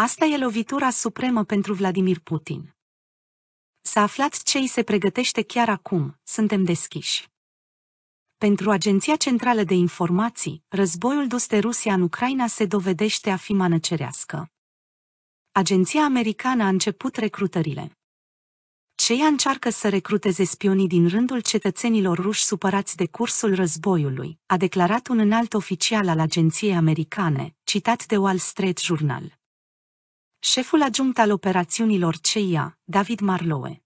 Asta e lovitura supremă pentru Vladimir Putin. Să aflați ce îi se pregătește chiar acum, suntem deschiși. Pentru Agenția Centrală de Informații, războiul dus de Rusia în Ucraina se dovedește a fi manăcerească. Agenția americană a început recrutările. Cei încearcă să recruteze spionii din rândul cetățenilor ruși supărați de cursul războiului, a declarat un înalt oficial al agenției americane, citat de Wall Street Journal. Șeful adjunct al operațiunilor CIA, David Marlowe,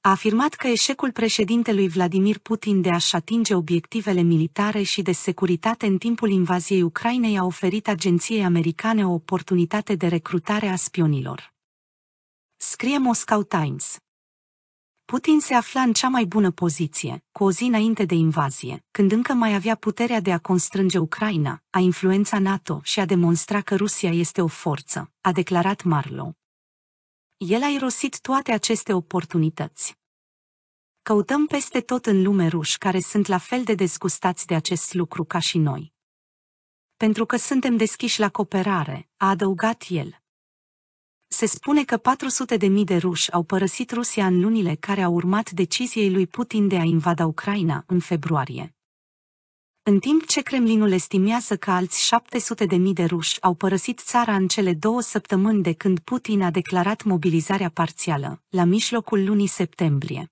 a afirmat că eșecul președintelui Vladimir Putin de a-și atinge obiectivele militare și de securitate în timpul invaziei Ucrainei a oferit agenției americane o oportunitate de recrutare a spionilor. Scrie Moscow Times. Putin se afla în cea mai bună poziție, cu o zi înainte de invazie, când încă mai avea puterea de a constrânge Ucraina, a influența NATO și a demonstra că Rusia este o forță, a declarat Marlow. El a irosit toate aceste oportunități. Căutăm peste tot în lume ruși care sunt la fel de dezgustați de acest lucru ca și noi. Pentru că suntem deschiși la cooperare, a adăugat el. Se spune că 400 de mii de ruși au părăsit Rusia în lunile care au urmat deciziei lui Putin de a invada Ucraina în februarie. În timp ce Kremlinul estimează că alți 700 de mii de ruși au părăsit țara în cele două săptămâni de când Putin a declarat mobilizarea parțială, la mijlocul lunii septembrie.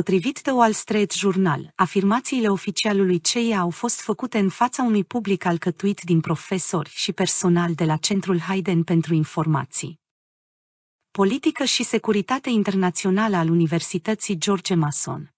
Potrivit The Wall Street Journal, afirmațiile oficialului CEI au fost făcute în fața unui public alcătuit din profesori și personal de la Centrul Hayden pentru Informații. Politică și Securitate Internațională al Universității George Mason.